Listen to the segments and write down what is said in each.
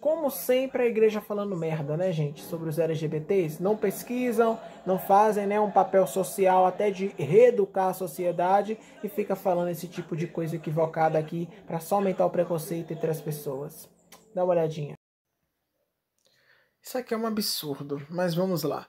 Como sempre, a igreja falando merda, né, gente? Sobre os LGBTs. Não pesquisam, não fazem né, um papel social até de reeducar a sociedade e fica falando esse tipo de coisa equivocada aqui para só aumentar o preconceito entre as pessoas. Dá uma olhadinha. Isso aqui é um absurdo, mas vamos lá.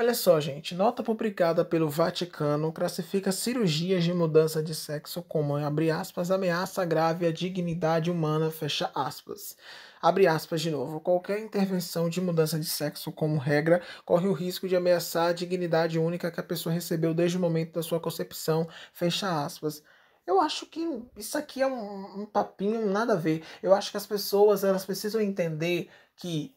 Olha só, gente. Nota publicada pelo Vaticano classifica cirurgias de mudança de sexo como, abre aspas, ameaça grave à dignidade humana, fecha aspas. Abre aspas de novo. Qualquer intervenção de mudança de sexo, como regra, corre o risco de ameaçar a dignidade única que a pessoa recebeu desde o momento da sua concepção, fecha aspas. Eu acho que isso aqui é um, um papinho nada a ver. Eu acho que as pessoas elas precisam entender que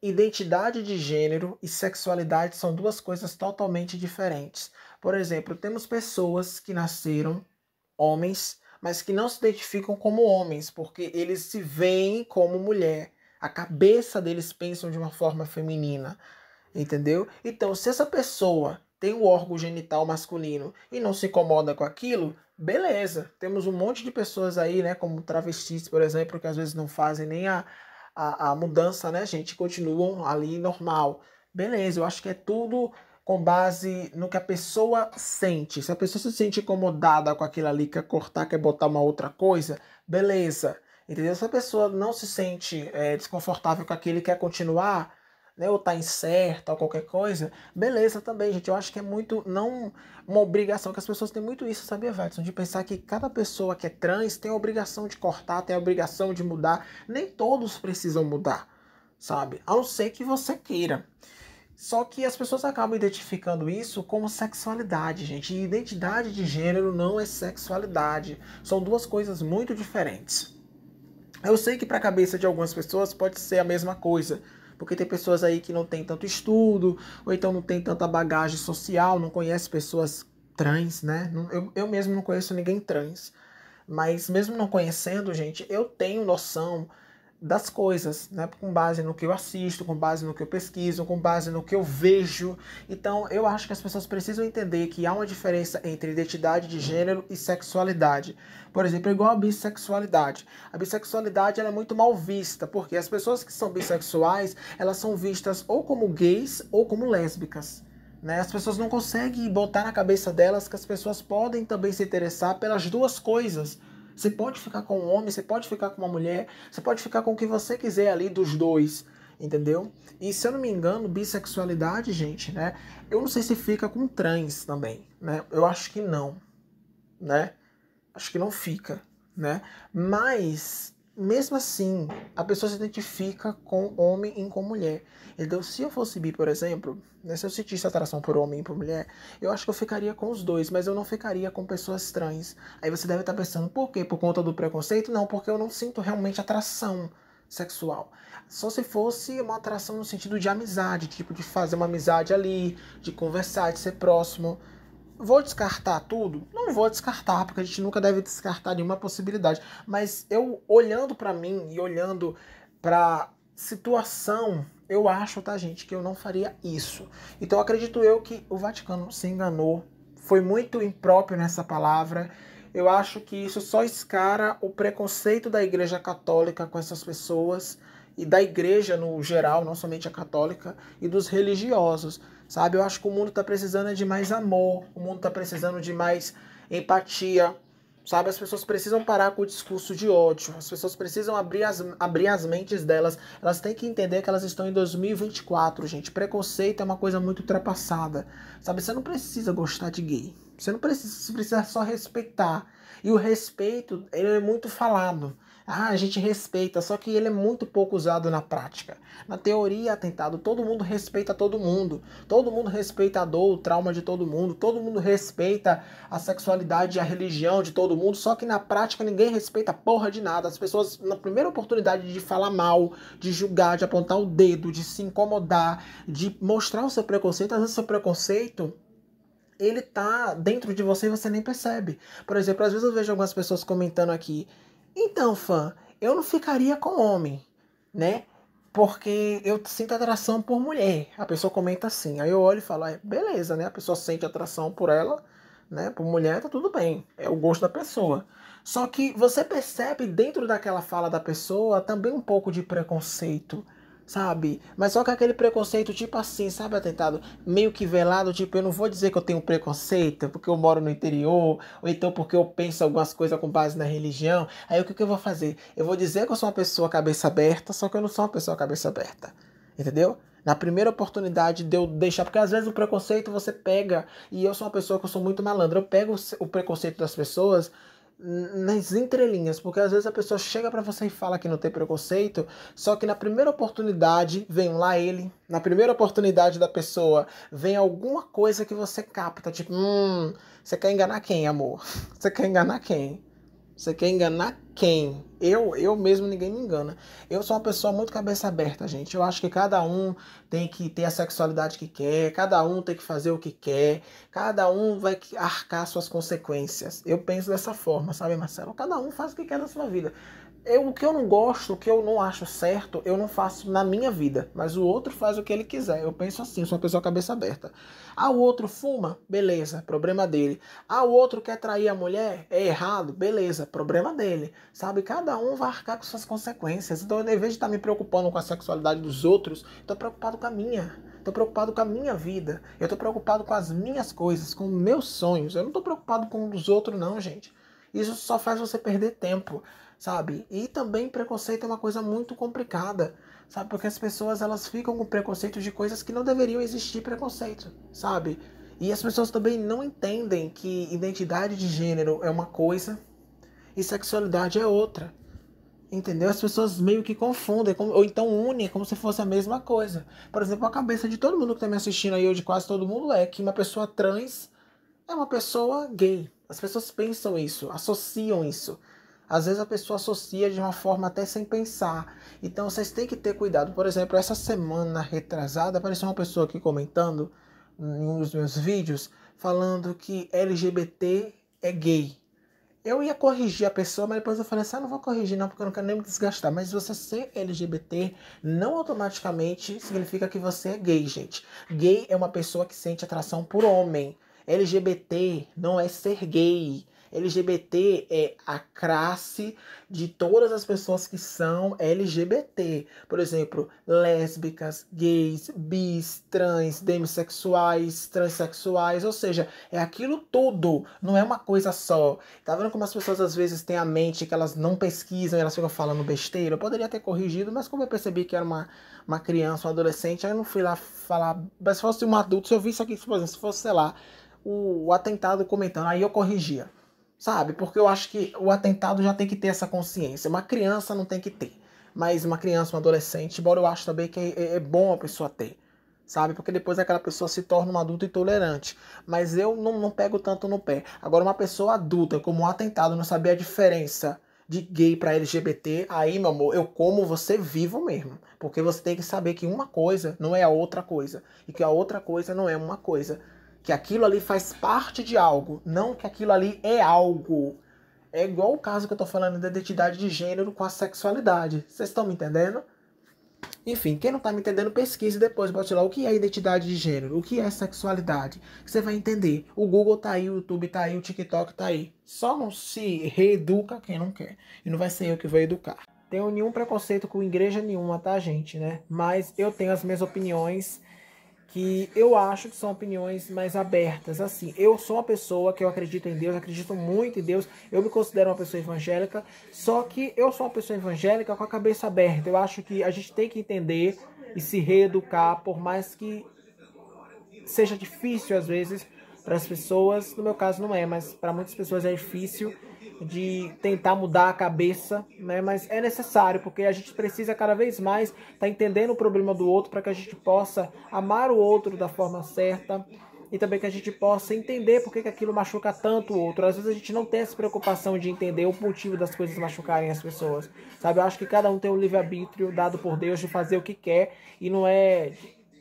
Identidade de gênero e sexualidade são duas coisas totalmente diferentes. Por exemplo, temos pessoas que nasceram homens, mas que não se identificam como homens, porque eles se veem como mulher. A cabeça deles pensam de uma forma feminina, entendeu? Então, se essa pessoa tem o órgão genital masculino e não se incomoda com aquilo, beleza. Temos um monte de pessoas aí, né, como travestis, por exemplo, que às vezes não fazem nem a a, a mudança, né, gente? Continuam ali normal. Beleza, eu acho que é tudo com base no que a pessoa sente. Se a pessoa se sente incomodada com aquilo ali, quer cortar, quer botar uma outra coisa, beleza. Entendeu? Se a pessoa não se sente é, desconfortável com aquilo e quer continuar, né, ou tá incerta ou qualquer coisa, beleza também, gente. Eu acho que é muito, não uma obrigação, que as pessoas têm muito isso, sabia, Watson? De pensar que cada pessoa que é trans tem a obrigação de cortar, tem a obrigação de mudar. Nem todos precisam mudar, sabe? A não ser que você queira. Só que as pessoas acabam identificando isso como sexualidade, gente. E identidade de gênero não é sexualidade. São duas coisas muito diferentes. Eu sei que para a cabeça de algumas pessoas pode ser a mesma coisa, porque tem pessoas aí que não tem tanto estudo, ou então não tem tanta bagagem social, não conhece pessoas trans, né? Eu, eu mesmo não conheço ninguém trans. Mas mesmo não conhecendo, gente, eu tenho noção das coisas, né? com base no que eu assisto, com base no que eu pesquiso, com base no que eu vejo. Então, eu acho que as pessoas precisam entender que há uma diferença entre identidade de gênero e sexualidade. Por exemplo, é igual a bissexualidade. A bissexualidade é muito mal vista, porque as pessoas que são bissexuais, elas são vistas ou como gays ou como lésbicas. Né? As pessoas não conseguem botar na cabeça delas que as pessoas podem também se interessar pelas duas coisas. Você pode ficar com um homem, você pode ficar com uma mulher, você pode ficar com o que você quiser ali dos dois, entendeu? E se eu não me engano, bissexualidade, gente, né? Eu não sei se fica com trans também, né? Eu acho que não, né? Acho que não fica, né? Mas mesmo assim, a pessoa se identifica com homem e com mulher. Então, se eu fosse bi, por exemplo, né, se eu sentisse atração por homem e por mulher, eu acho que eu ficaria com os dois, mas eu não ficaria com pessoas trans. Aí você deve estar pensando, por quê? Por conta do preconceito? Não, porque eu não sinto realmente atração sexual. Só se fosse uma atração no sentido de amizade, tipo de fazer uma amizade ali, de conversar, de ser próximo. Vou descartar tudo? Não vou descartar, porque a gente nunca deve descartar nenhuma possibilidade. Mas eu, olhando para mim e olhando para situação, eu acho, tá, gente, que eu não faria isso. Então acredito eu que o Vaticano se enganou, foi muito impróprio nessa palavra. Eu acho que isso só escara o preconceito da Igreja Católica com essas pessoas e da Igreja no geral, não somente a católica, e dos religiosos sabe? Eu acho que o mundo está precisando de mais amor, o mundo está precisando de mais empatia, sabe? As pessoas precisam parar com o discurso de ódio, as pessoas precisam abrir as, abrir as mentes delas, elas têm que entender que elas estão em 2024, gente. Preconceito é uma coisa muito ultrapassada, sabe? Você não precisa gostar de gay, você não precisa, você precisa só respeitar. E o respeito, ele é muito falado. Ah, a gente respeita, só que ele é muito pouco usado na prática. Na teoria, atentado, todo mundo respeita todo mundo. Todo mundo respeita a dor, o trauma de todo mundo. Todo mundo respeita a sexualidade e a religião de todo mundo. Só que na prática ninguém respeita porra de nada. As pessoas, na primeira oportunidade de falar mal, de julgar, de apontar o dedo, de se incomodar, de mostrar o seu preconceito, às vezes o seu preconceito ele tá dentro de você e você nem percebe. Por exemplo, às vezes eu vejo algumas pessoas comentando aqui então, fã, eu não ficaria com homem, né? Porque eu sinto atração por mulher. A pessoa comenta assim. Aí eu olho e falo, ah, beleza, né? A pessoa sente atração por ela, né? Por mulher, tá tudo bem. É o gosto da pessoa. Só que você percebe dentro daquela fala da pessoa também um pouco de preconceito sabe? Mas só com aquele preconceito, tipo assim, sabe, atentado? Meio que velado, tipo, eu não vou dizer que eu tenho preconceito porque eu moro no interior, ou então porque eu penso algumas coisas com base na religião. Aí o que, que eu vou fazer? Eu vou dizer que eu sou uma pessoa cabeça aberta, só que eu não sou uma pessoa cabeça aberta. Entendeu? Na primeira oportunidade de eu deixar, porque às vezes o preconceito você pega, e eu sou uma pessoa que eu sou muito malandro, eu pego o preconceito das pessoas nas entrelinhas, porque às vezes a pessoa chega para você e fala que não tem preconceito, só que na primeira oportunidade vem lá ele, na primeira oportunidade da pessoa vem alguma coisa que você capta, tipo, hum, você quer enganar quem, amor? Você quer enganar quem? Você quer enganar quem. Eu, eu mesmo, ninguém me engana. Eu sou uma pessoa muito cabeça aberta, gente. Eu acho que cada um tem que ter a sexualidade que quer, cada um tem que fazer o que quer, cada um vai arcar suas consequências. Eu penso dessa forma, sabe, Marcelo? Cada um faz o que quer na sua vida eu, o que eu não gosto, o que eu não acho certo, eu não faço na minha vida. Mas o outro faz o que ele quiser. Eu penso assim, sou uma pessoa cabeça aberta. Ah, o outro fuma? Beleza, problema dele. Ah, o outro quer trair a mulher? É errado? Beleza, problema dele. Sabe, cada um vai arcar com suas consequências. Então, ao invés de estar tá me preocupando com a sexualidade dos outros, estou preocupado com a minha. Estou preocupado com a minha vida. Eu estou preocupado com as minhas coisas, com meus sonhos. Eu não estou preocupado com os outros, não, gente. Isso só faz você perder tempo, sabe? E também preconceito é uma coisa muito complicada, sabe? Porque as pessoas elas ficam com preconceito de coisas que não deveriam existir preconceito, sabe? E as pessoas também não entendem que identidade de gênero é uma coisa e sexualidade é outra. Entendeu? As pessoas meio que confundem, ou então unem como se fosse a mesma coisa. Por exemplo, a cabeça de todo mundo que está me assistindo aí, ou de quase todo mundo, é que uma pessoa trans é uma pessoa gay. As pessoas pensam isso, associam isso. Às vezes a pessoa associa de uma forma até sem pensar. Então vocês têm que ter cuidado. Por exemplo, essa semana retrasada apareceu uma pessoa aqui comentando em um dos meus vídeos falando que LGBT é gay. Eu ia corrigir a pessoa, mas depois eu falei assim: ah, não vou corrigir, não, porque eu não quero nem me desgastar. Mas você ser LGBT não automaticamente significa que você é gay, gente. Gay é uma pessoa que sente atração por homem. LGBT não é ser gay. LGBT é a classe de todas as pessoas que são LGBT. Por exemplo, lésbicas, gays, bis, trans, demissexuais, transexuais, ou seja, é aquilo tudo, não é uma coisa só. Tá vendo como as pessoas às vezes têm a mente que elas não pesquisam, e elas ficam falando besteira? Eu poderia ter corrigido, mas como eu percebi que era uma, uma criança, um adolescente, aí eu não fui lá falar. Mas se fosse um adulto, se eu visse aqui, se fosse, sei lá, o atentado comentando, aí eu corrigia. Sabe? Porque eu acho que o atentado já tem que ter essa consciência. Uma criança não tem que ter. Mas uma criança, um adolescente, embora eu acho também que é, é, é bom a pessoa ter sabe? Porque depois aquela pessoa se torna um adulto intolerante. Mas eu não, não pego tanto no pé. Agora, uma pessoa adulta, como um atentado, não saber a diferença de gay para LGBT, aí, meu amor, eu como você vivo mesmo. Porque você tem que saber que uma coisa não é a outra coisa. E que a outra coisa não é uma coisa que aquilo ali faz parte de algo, não que aquilo ali é algo. É igual o caso que eu tô falando da identidade de gênero com a sexualidade. Vocês estão me entendendo? Enfim, quem não tá me entendendo, pesquise depois, bote lá o que é identidade de gênero, o que é sexualidade. Você vai entender. O Google tá aí, o YouTube tá aí, o TikTok tá aí. Só não se reeduca quem não quer. E não vai ser eu que vou educar. Tenho nenhum preconceito com igreja nenhuma, tá, gente, né? Mas eu tenho as minhas opiniões que eu acho que são opiniões mais abertas. Assim, eu sou uma pessoa que eu acredito em Deus, acredito muito em Deus, eu me considero uma pessoa evangélica, só que eu sou uma pessoa evangélica com a cabeça aberta. Eu acho que a gente tem que entender e se reeducar, por mais que seja difícil às vezes para as pessoas. No meu caso não é, mas para muitas pessoas é difícil de tentar mudar a cabeça, né? Mas é necessário, porque a gente precisa cada vez mais estar tá entendendo o problema do outro para que a gente possa amar o outro da forma certa e também que a gente possa entender por que, que aquilo machuca tanto o outro. Às vezes a gente não tem essa preocupação de entender o motivo das coisas machucarem as pessoas, sabe? Eu acho que cada um tem o livre-arbítrio dado por Deus de fazer o que quer e não é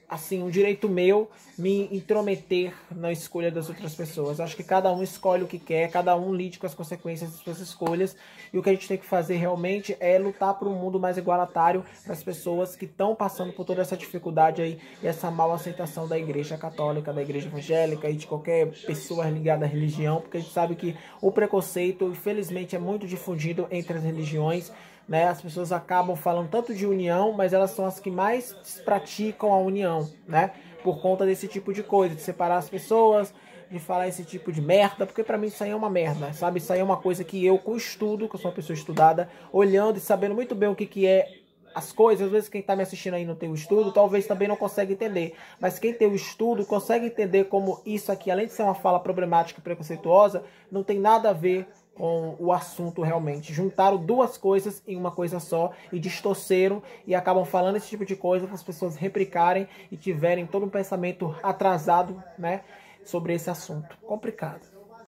assim, um direito meu me intrometer na escolha das outras pessoas. Acho que cada um escolhe o que quer, cada um lide com as consequências das suas escolhas. E o que a gente tem que fazer realmente é lutar por um mundo mais igualitário para as pessoas que estão passando por toda essa dificuldade aí e essa mal aceitação da igreja católica, da igreja evangélica e de qualquer pessoa ligada à religião, porque a gente sabe que o preconceito, infelizmente, é muito difundido entre as religiões. Né? As pessoas acabam falando tanto de união, mas elas são as que mais praticam a união, né? Por conta desse tipo de coisa, de separar as pessoas, de falar esse tipo de merda, porque para mim isso aí é uma merda, sabe? Isso aí é uma coisa que eu, com estudo, que eu sou uma pessoa estudada, olhando e sabendo muito bem o que, que é as coisas, às vezes quem está me assistindo aí não tem o estudo, talvez também não consegue entender. Mas quem tem o estudo consegue entender como isso aqui, além de ser uma fala problemática e preconceituosa, não tem nada a ver com o assunto realmente. Juntaram duas coisas em uma coisa só e distorceram e acabam falando esse tipo de coisa para as pessoas replicarem e tiverem todo um pensamento atrasado, né, sobre esse assunto. Complicado.